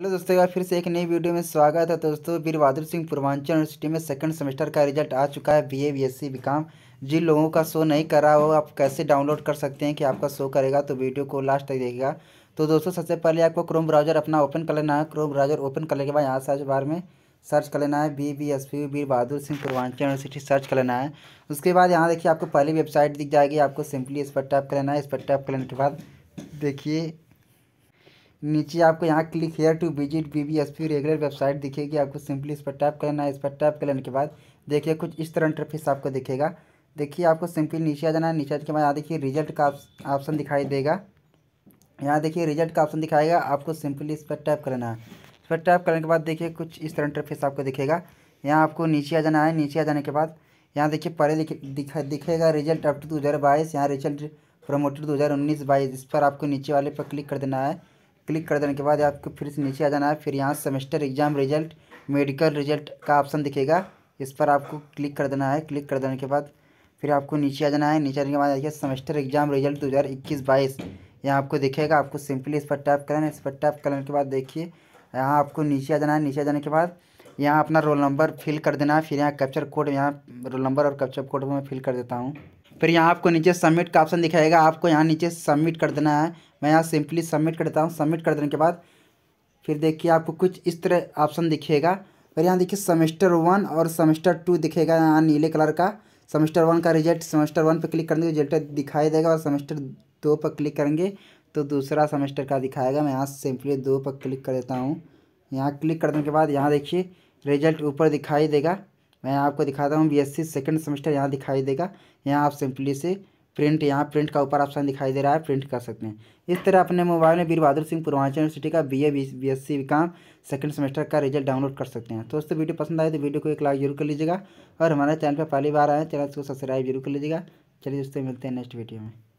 hello दोस्तों यार फिर से एक नई वीडियो में स्वागत है तो दोस्तों वीर बहादुर सिंह पूर्वांचल यूनिवर्सिटी में सेकंड सेमेस्टर का रिजल्ट आ चुका है बीए बीएससी बीकॉम जिन लोगों का शो नहीं करा हो आप कैसे डाउनलोड कर सकते हैं कि आपका शो करेगा तो वीडियो को लास्ट तक देखेगा तो दोस्तों सबसे पहले आपको क्रोम ब्राउजर अपना ओपन कर लेना है क्रोम ब्राउजर ओपन करने के बाद यहाँ सर्च बार में सर्च कर लेना है B B S P Veer Bahadur Singh Purvanchal university search कर लेना है उसके बाद यहाँ देखिए आपको पहली वेबसाइट दिख जाएगी आपको सिंपली इस पर टैप कर लेना है इस पर टैप करने के बाद देखिए नीचे आपको यहाँ click here to visit B B S P regular website दिखेगी आपको सिंपली इस पर टैप करना है इस पर टैप करने के बाद देखिए कुछ इस तरह इंटरफेस आपको दिखेगा देखिए आपको सिंपली नीचे आ जाना है नीचे के बाद यहाँ देखिए रिजल्ट का ऑप्शन दिखाई देगा यहाँ देखिए रिजल्ट का ऑप्शन दिखाएगा आपको सिंपली इस पर टैप करना है इस पर टैप करने के बाद देखिए कुछ इस तरह इंटरफेस आपको दिखेगा यहाँ आपको नीचे आ जाना है नीचे आ जाने के बाद यहाँ देखिए पहले दिखा दिखेगा रिजल्ट अप टू दो हज़ार बाईस यहाँ रिजल्ट प्रमोटेड दो हज़ार उन्नीस बाईस इस पर आपको नीचे वाले पर क्लिक कर देना है क्लिक कर देने के बाद आपको फिर से नीचे आ जाना है फिर यहाँ semester exam result medical result का ऑप्शन दिखेगा इस पर आपको क्लिक कर देना है क्लिक कर देने के बाद फिर आपको नीचे आ जाना है नीचे आने के बाद आइए सेमेस्टर एग्ज़ाम रिजल्ट दो हज़ार इक्कीस बाईस यहाँ आपको दिखेगा आपको सिंपली इस पर टैप करना इस पर टैप करने के बाद देखिए यहाँ आपको नीचे आ जाना है नीचे आ जाने के बाद यहाँ अपना रोल नंबर फिल कर देना है फिर यहाँ कैप्चर कोड यहाँ रोल नंबर और कैप्चर कोड मैं फिल कर देता हूँ फिर यहाँ आपको नीचे सबमिट का ऑप्शन दिखाएगा आपको यहाँ नीचे सबमिट कर देना है मैं यहाँ सिंपली सबमिट कर देता हूँ सबमिट कर देने के बाद फिर देखिए आपको कुछ इस तरह ऑप्शन दिखेगा फिर यहाँ देखिए सेमेस्टर वन और सेमेस्टर टू दिखेगा यहाँ नीले कलर का सेमेस्टर वन का रिजल्ट सेमेस्टर वन पर क्लिक के रिजल्ट दिखाई देगा और सेमेस्टर दो पर क्लिक करेंगे तो दूसरा सेमेस्टर का दिखाएगा मैं यहाँ सिंपली दो पर क्लिक कर देता हूँ यहाँ क्लिक करने के बाद यहाँ देखिए रिजल्ट ऊपर दिखाई देगा मैं आपको दिखाता हूँ बीएससी सेकंड सेमेस्टर यहाँ दिखाई देगा यहाँ आप सिंपली से प्रिंट यहाँ प्रिंट का ऊपर ऑप्शन दिखाई दे रहा है प्रिंट कर सकते हैं इस तरह अपने मोबाइल में वीर बहादुर सिंह पूर्वांचल यूनिवर्सिटी का B A B S C com second semester का रिजल्ट डाउनलोड कर सकते हैं तो दोस्तों वीडियो पसंद आए तो वीडियो को एक लाइक जरूर कर लीजिएगा और हमारे चैनल पर पहली बार आए चैनल को सब्सक्राइब जरूर कर लीजिएगा चलिए दोस्तों मिलते हैं नेक्स्ट वीडियो में